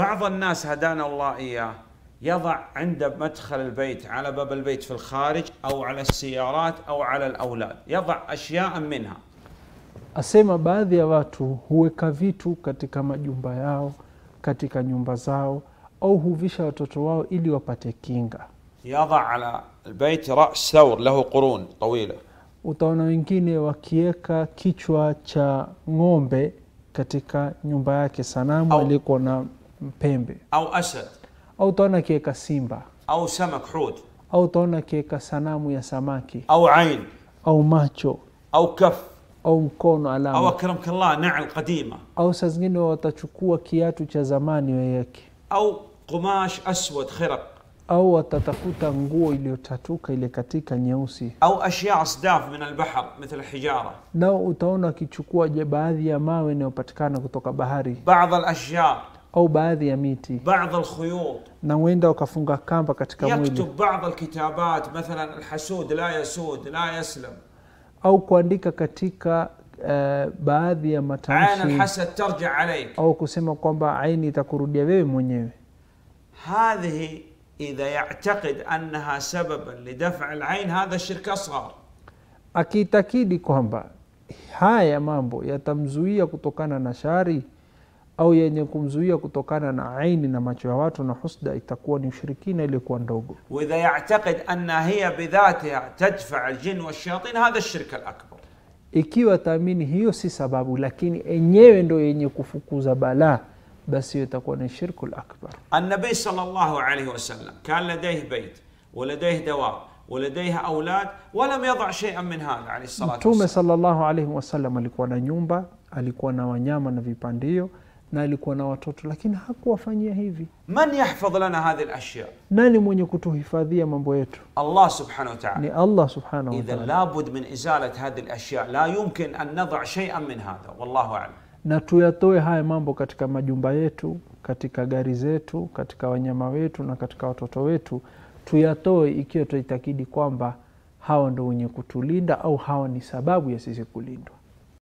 بعض الناس هدانا الله إياه يضع عند مدخل البيت على باب البيت في الخارج أو على السيارات أو على الأولاد يضع أشياء منها Asema baadhi ya watu huweka vitu katika majumba yao, katika nyumba zao, au huvisha watoto wao ili wapate kinga. Yadha ala albayt ras thawr lahu qurun tawila, utaona wengine wakiweka kichwa cha ng'ombe katika nyumba yake, sanamu ilikuwa na mpembe au ashad au utaona akiweka simba au samak hud au utaona akiweka sanamu ya samaki au ain au macho au kaf au mkono alama au akramkallah naal qadima au saa zingine watachukua kiatu cha zamani waweke au qumash aswad khiraq au watatafuta nguo iliyotatuka ile katika nyeusi au ashya asdaf min albahar mithl hijara nao utaona akichukua baadhi ya mawe yanayopatikana kutoka bahari bad alashya au baadhi ya miti بعض الخيوط na huenda ukafunga kamba katika mwili يكتب بعض الكتابات مثلا الحسود لا يسود لا يسلم au kuandika katika uh, baadhi ya عين matamshi الحسد ترجع عليك au kusema kwamba aini itakurudia wewe mwenyewe هذه إذا يعتقد أنها سببا لدفع العين هذا الشرك أصغر akiitakidi kwamba haya mambo yatamzuia kutokana na shari au yenye kumzuia kutokana na aini na macho ya watu na husda, itakuwa ni ushirikina iliyokuwa ndogo. waidha yactaqid anna hiya bidhatiha tadfaa aljin washayatin hadha shirk alakbar, ikiwa taamini hiyo si sababu, lakini enyewe ndo yenye kufukuza balaa بس يتكون الشرك الأكبر النبي صلى الله عليه وسلم كان لديه بيت ولديه دواب ولديه أولاد ولم يضع شيئا من هذا عليه الصلاة والسلام صلى الله عليه وسلم alikuwa na nyumba alikuwa na wanyama na vipandio na alikuwa na watoto lakini hakuwafanyia hivi. Man yahfadh lana hadhi lashya nani mwenye kutuhifadhia mambo yetu? Allah subhanahu wa ni Allah subhanahu wa ta'ala. Idhan labud min izalat hadhi lashya la yumkin an nadha shaia min hadha, wallahu a'lam. Na tuyatoe haya mambo katika majumba yetu, katika gari zetu, katika wanyama wetu na katika watoto wetu, tuyatoe ikiwa tuitakidi kwamba hawa ndo wenye kutulinda au hawa ni sababu ya sisi kulindwa.